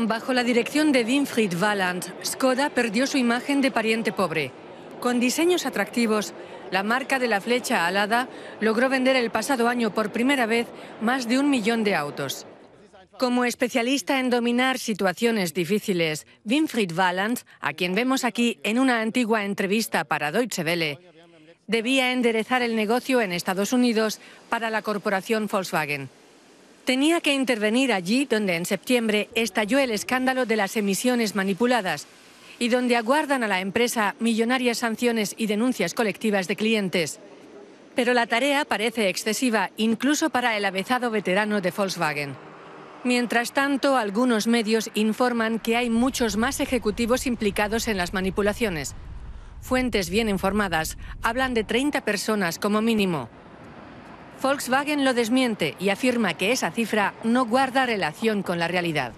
Bajo la dirección de Winfried Walland, Skoda perdió su imagen de pariente pobre. Con diseños atractivos, la marca de la flecha alada logró vender el pasado año por primera vez más de un millón de autos. Como especialista en dominar situaciones difíciles, Winfried Walland, a quien vemos aquí en una antigua entrevista para Deutsche Welle, debía enderezar el negocio en Estados Unidos para la corporación Volkswagen tenía que intervenir allí donde en septiembre estalló el escándalo de las emisiones manipuladas y donde aguardan a la empresa millonarias sanciones y denuncias colectivas de clientes. Pero la tarea parece excesiva incluso para el avezado veterano de Volkswagen. Mientras tanto, algunos medios informan que hay muchos más ejecutivos implicados en las manipulaciones. Fuentes bien informadas hablan de 30 personas como mínimo. Volkswagen lo desmiente y afirma que esa cifra no guarda relación con la realidad.